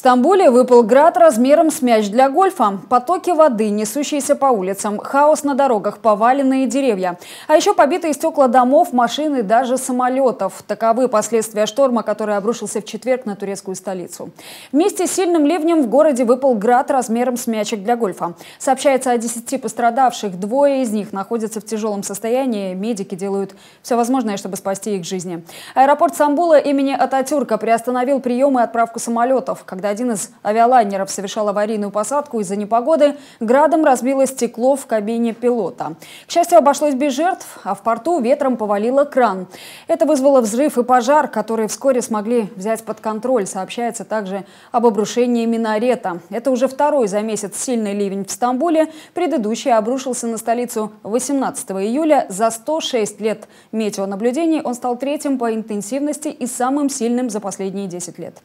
Стамбуле выпал град размером с мяч для гольфа. Потоки воды, несущиеся по улицам, хаос на дорогах, поваленные деревья. А еще побитые стекла домов, машины, даже самолетов. Таковы последствия шторма, который обрушился в четверг на турецкую столицу. Вместе с сильным ливнем в городе выпал град размером с мячик для гольфа. Сообщается о 10 пострадавших. Двое из них находятся в тяжелом состоянии. Медики делают все возможное, чтобы спасти их жизни. Аэропорт Стамбула имени Ататюрка приостановил прием и отправку самолетов. Когда один из авиалайнеров совершал аварийную посадку из-за непогоды, градом разбило стекло в кабине пилота. К счастью, обошлось без жертв, а в порту ветром повалило кран. Это вызвало взрыв и пожар, которые вскоре смогли взять под контроль. Сообщается также об обрушении минарета. Это уже второй за месяц сильный ливень в Стамбуле. Предыдущий обрушился на столицу 18 июля. За 106 лет метеонаблюдений он стал третьим по интенсивности и самым сильным за последние 10 лет.